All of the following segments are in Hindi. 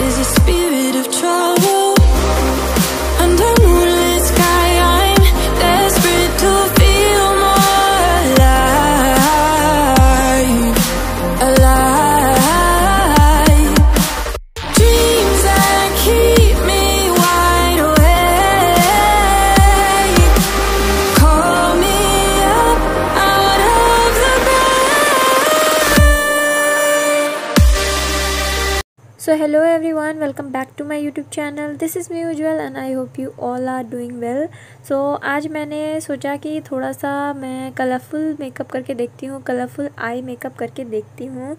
is a spirit of trust. Hello everyone welcome back to my youtube channel this is me Ujjwal and I hope you all are doing well so आज मैंने सोचा कि थोड़ा सा मैं कलरफुल मेकअप करके देखती हूँ कलरफुल आई मेकअप करके देखती हूँ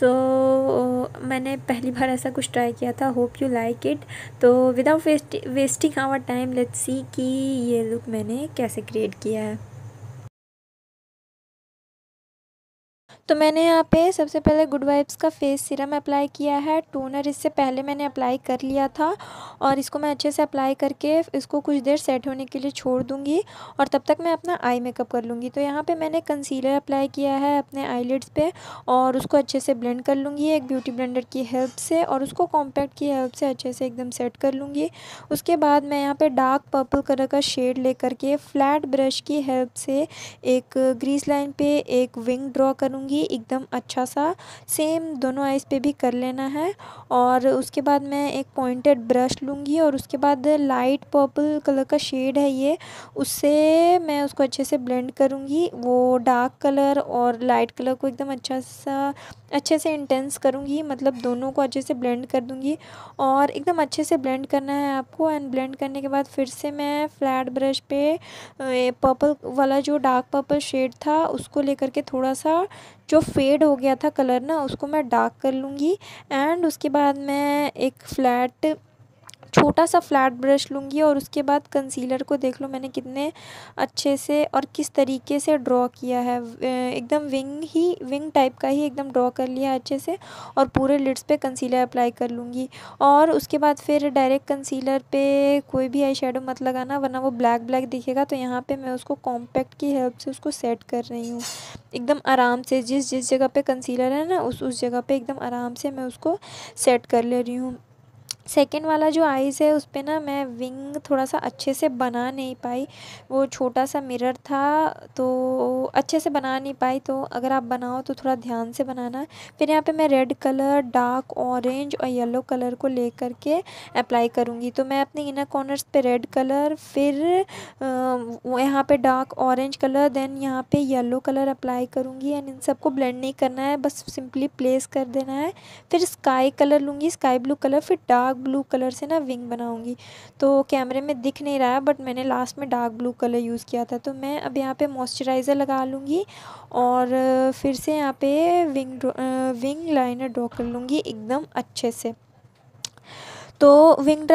सो so, मैंने पहली बार ऐसा कुछ ट्राई किया था होप यू लाइक इट तो without wasting our time let's see कि ये लुक मैंने कैसे क्रिएट किया है तो मैंने यहाँ पे सबसे पहले गुड वाइब्स का फेस सीरम अप्लाई किया है टोनर इससे पहले मैंने अप्लाई कर लिया था और इसको मैं अच्छे से अप्लाई करके इसको कुछ देर सेट होने के लिए छोड़ दूँगी और तब तक मैं अपना आई मेकअप कर लूँगी तो यहाँ पे मैंने कंसीलर अप्लाई किया है अपने आईलिड्स पे और उसको अच्छे से ब्लेंड कर लूँगी एक ब्यूटी ब्लेंडर की हेल्प से और उसको कॉम्पैक्ट की हेल्प से अच्छे से एकदम सेट कर लूँगी उसके बाद मैं यहाँ पर डार्क पर्पल कलर का शेड ले करके फ्लैट ब्रश की हेल्प से एक ग्रीस लाइन पर एक विंग ड्रॉ करूँगी चाहिए एकदम अच्छा सा सेम दोनों आइज़ पे भी कर लेना है और उसके बाद मैं एक पॉइंटेड ब्रश लूँगी और उसके बाद लाइट पर्पल कलर का शेड है ये उससे मैं उसको अच्छे से ब्लेंड करूँगी वो डार्क कलर और लाइट कलर को एकदम अच्छा सा अच्छे से इंटेंस करूँगी मतलब दोनों को अच्छे से ब्लेंड कर दूँगी और एकदम अच्छे से ब्लेंड करना है आपको एंड ब्लेंड करने के बाद फिर से मैं फ्लैट ब्रश पे पर्पल वाला जो डार्क पर्पल शेड था उसको लेकर के थोड़ा सा जो फेड हो गया था कलर ना उसको मैं डार्क कर लूँगी एंड उसके बाद मैं एक फ्लैट छोटा सा फ्लैट ब्रश लूँगी और उसके बाद कंसीलर को देख लो मैंने कितने अच्छे से और किस तरीके से ड्रॉ किया है एकदम विंग ही विंग टाइप का ही एकदम ड्रॉ कर लिया अच्छे से और पूरे लिड्स पे कंसीलर अप्लाई कर लूँगी और उसके बाद फिर डायरेक्ट कंसीलर पे कोई भी आई मत लगाना वरना वो ब्लैक ब्लैक दिखेगा तो यहाँ पर मैं उसको कॉम्पैक्ट की हेल्प से उसको सेट कर रही हूँ एकदम आराम से जिस जिस जगह पर कंसीलर है ना उस उस जगह पर एकदम आराम से मैं उसको सेट कर ले रही हूँ सेकेंड वाला जो आइज़ है उस पर ना मैं विंग थोड़ा सा अच्छे से बना नहीं पाई वो छोटा सा मिरर था तो अच्छे से बना नहीं पाई तो अगर आप बनाओ तो थोड़ा ध्यान से बनाना फिर यहाँ पे मैं रेड कलर डार्क ऑरेंज और येलो कलर को ले करके अप्लाई करूँगी तो मैं अपने इनर कॉर्नर्स पे रेड कलर फिर यहाँ पे डार्क ऑरेंज कलर देन यहाँ पर येलो कलर अप्लाई करूँगी एंड इन सबको ब्लेंड नहीं करना है बस सिंपली प्लेस कर देना है फिर स्काई कलर लूँगी स्काई ब्लू कलर फिर डार्क ब्लू कलर से ना विंग बनाऊँगी तो कैमरे में दिख नहीं रहा है बट मैंने लास्ट में डार्क ब्लू कलर यूज़ किया था तो मैं अब यहाँ पे मॉइस्चराइज़र लगा लूँगी और फिर से यहाँ पे विंग विंग लाइनर ड्रॉ कर लूँगी एकदम अच्छे से तो विंग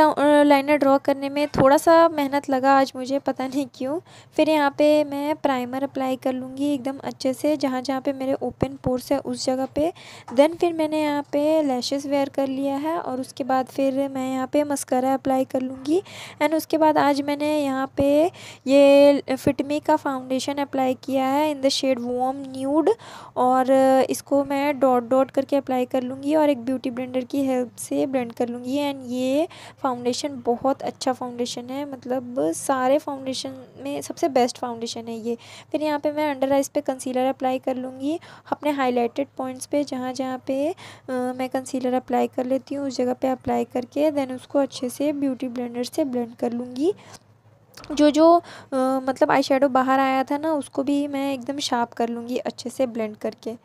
लाइनर ड्रॉ करने में थोड़ा सा मेहनत लगा आज मुझे पता नहीं क्यों फिर यहाँ पे मैं प्राइमर अप्लाई कर लूँगी एकदम अच्छे से जहाँ जहाँ पे मेरे ओपन पोर्स है उस जगह पे देन फिर मैंने यहाँ पे लैशेस वेयर कर लिया है और उसके बाद फिर मैं यहाँ पे मस्करा अप्लाई कर लूँगी एंड उसके बाद आज मैंने यहाँ पर ये फिटमी का फाउंडेशन अप्लाई किया है in the shade warm nude और इसको मैं डॉट डॉट करके अप्लाई कर लूँगी और एक ब्यूटी ब्लेंडर की हेल्प से ब्लेंड कर लूँगी एंड ये फाउंडेशन बहुत अच्छा फाउंडेशन है मतलब सारे फाउंडेशन में सबसे बेस्ट फाउंडेशन है ये फिर यहाँ पे मैं अंडर आइज़ पे कंसीलर अप्लाई कर लूँगी अपने हाईलाइटेड पॉइंट्स पे जहाँ जहाँ पे आ, मैं कंसीलर अप्लाई कर लेती हूँ उस जगह पे अप्लाई करके देन उसको अच्छे से ब्यूटी ब्लेंडर से ब्लेंड कर लूँगी जो जो आ, मतलब आई शेडो बाहर आया था ना उसको भी मैं एकदम शार्प कर लूँगी अच्छे से ब्लेंड करके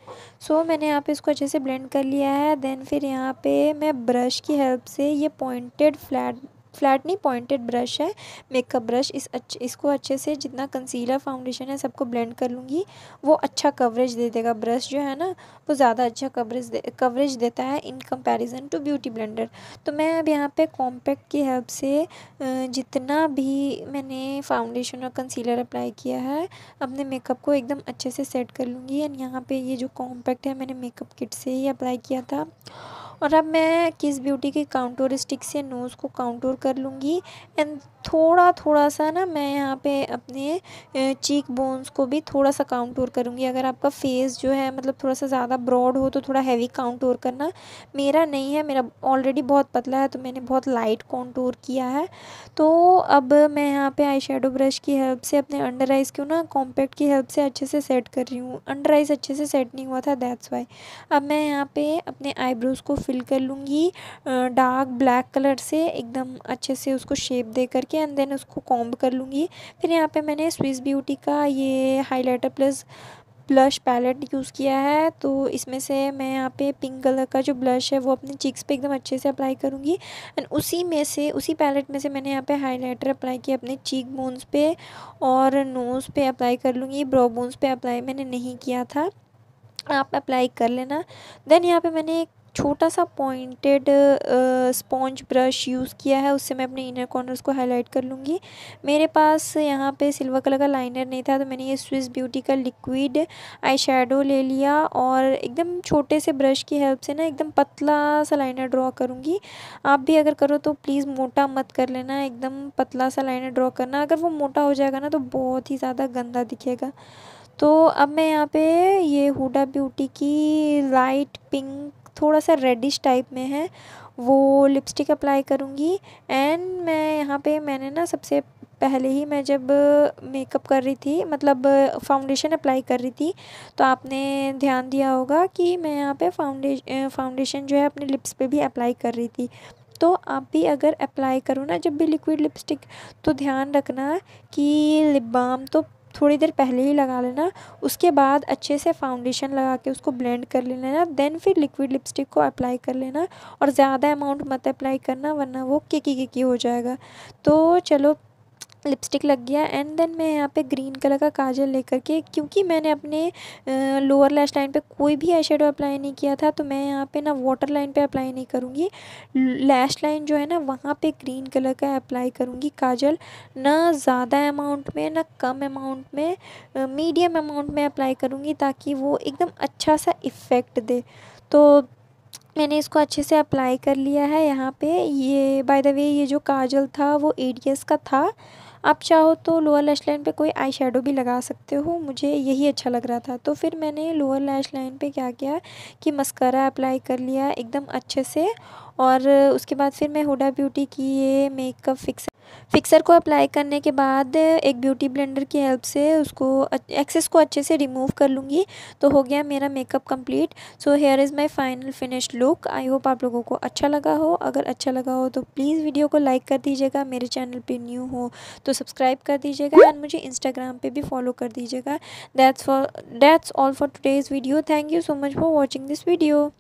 सो so, मैंने यहाँ पे इसको अच्छे से ब्लेंड कर लिया है देन फिर यहाँ पे मैं ब्रश की हेल्प से ये पॉइंटेड फ्लैट फ्लैट नहीं पॉइंटेड ब्रश है मेकअप ब्रश इस अच्छे इसको अच्छे से जितना कंसीलर फाउंडेशन है सबको ब्लेंड कर लूँगी वो अच्छा कवरेज दे देगा ब्रश जो है ना वो ज़्यादा अच्छा कवरेज दे कवरेज देता है in comparison to beauty blender तो मैं अब यहाँ पे कॉम्पैक्ट की हेल्प से जितना भी मैंने फाउंडेशन और कंसीलर अप्लाई किया है अपने मेकअप को एकदम अच्छे से सेट कर लूँगी एंड यहाँ पर ये जो कॉम्पैक्ट है मैंने मेकअप किट से ही अप्लाई किया था और अब मैं किस ब्यूटी के काउंटोर स्टिक से नोज़ को काउंटोर कर लूँगी एंड थोड़ा थोड़ा सा ना मैं यहाँ पे अपने चीक बोन्स को भी थोड़ा सा काउंटोर करूँगी अगर आपका फेस जो है मतलब थोड़ा सा ज़्यादा ब्रॉड हो तो थोड़ा हैवी काउंटोर करना मेरा नहीं है मेरा ऑलरेडी बहुत पतला है तो मैंने बहुत लाइट काउंटोर किया है तो अब मैं यहाँ पे आई ब्रश की हेल्प से अपने अंडर आइज़ क्यों ना कॉम्पैक्ट की हेल्प से अच्छे से सेट कर रही हूँ अंडर आइज़ अच्छे से सेट नहीं हुआ था दैट्स वाई अब मैं यहाँ पे अपने आईब्रोज़ को फिल कर लूँगी डार्क ब्लैक कलर से एकदम अच्छे से उसको शेप दे करके एंड देन उसको कॉम्ब कर लूँगी फिर यहाँ पे मैंने स्विस ब्यूटी का ये highlighter plus blush palette use किया है तो इसमें से मैं यहाँ पे पिंक कलर का जो ब्लश है वो अपने चीक्स पे एकदम अच्छे से अप्लाई करूँगी एंड उसी में से उसी पैलेट में से मैंने यहाँ पे हाइलाइटर अप्लाई किया अपने चीक बोन्स पे और नोज़ पे अप्लाई कर लूँगी ब्रो बोन्स पे अप्लाई मैंने नहीं किया था आप अप्लाई कर लेना देन यहाँ पे मैंने एक छोटा सा पॉइंटेड स्पॉन्ज ब्रश यूज़ किया है उससे मैं अपने इनर कॉर्नर्स को हाईलाइट कर लूँगी मेरे पास यहाँ पे सिल्वर कलर का लाइनर नहीं था तो मैंने ये स्विस ब्यूटी का लिक्विड आई ले लिया और एकदम छोटे से ब्रश की हेल्प से ना एकदम पतला सा लाइनर ड्रॉ करूँगी आप भी अगर करो तो प्लीज़ मोटा मत कर लेना एकदम पतला सा लाइनर ड्रॉ करना अगर वो मोटा हो जाएगा ना तो बहुत ही ज़्यादा गंदा दिखेगा तो अब मैं यहाँ पे ये हुडा ब्यूटी की लाइट पिंक थोड़ा सा रेडिश टाइप में है वो लिपस्टिक अप्लाई करूँगी एंड मैं यहाँ पे मैंने ना सबसे पहले ही मैं जब मेकअप कर रही थी मतलब फाउंडेशन अप्लाई कर रही थी तो आपने ध्यान दिया होगा कि मैं यहाँ पे फाउंडेशन फाउंडेशन जो है अपने लिप्स पे भी अप्लाई कर रही थी तो आप भी अगर अप्लाई करो ना जब भी लिक्विड लिपस्टिक तो ध्यान रखना कि लिप बाम तो थोड़ी देर पहले ही लगा लेना उसके बाद अच्छे से फाउंडेशन लगा के उसको ब्लेंड कर लेना देन फिर लिक्विड लिपस्टिक को अप्लाई कर लेना और ज़्यादा अमाउंट मत अप्लाई करना वरना वो किकी किकी हो जाएगा तो चलो लिपस्टिक लग गया एंड देन मैं यहाँ पे ग्रीन कलर का काजल लेकर के क्योंकि मैंने अपने लोअर लैश लाइन पे कोई भी आई अप्लाई नहीं किया था तो मैं यहाँ पे ना वाटर लाइन पे अप्लाई नहीं करूँगी लैश लाइन जो है ना वहाँ पे ग्रीन कलर का अप्लाई करूँगी काजल ना ज़्यादा अमाउंट में ना कम अमाउंट में मीडियम अमाउंट में अप्लाई करूँगी ताकि वो एकदम अच्छा सा इफ़ेक्ट दे तो मैंने इसको अच्छे से अप्लाई कर लिया है यहाँ पे ये बाय द वे ये जो काजल था वो ए का था आप चाहो तो लोअर लैश लाइन पे कोई आई शेडो भी लगा सकते हो मुझे यही अच्छा लग रहा था तो फिर मैंने लोअर लैश लाइन पे क्या किया कि मस्करा अप्लाई कर लिया एकदम अच्छे से और उसके बाद फिर मैं हुडा ब्यूटी की ये मेकअप फिक्सर फिक्सर को अप्लाई करने के बाद एक ब्यूटी ब्लेंडर की हेल्प से उसको एक्सेस को अच्छे से रिमूव कर लूँगी तो हो गया मेरा makeup complete so here is my final finish look I hope आप लोगों को अच्छा लगा हो अगर अच्छा लगा हो तो प्लीज़ वीडियो को लाइक कर दीजिएगा मेरे चैनल पे न्यू हो तो सब्सक्राइब कर दीजिएगा एंड मुझे इंस्टाग्राम पर भी फॉलो कर दीजिएगा that's for that's all for today's video thank you so much for watching this video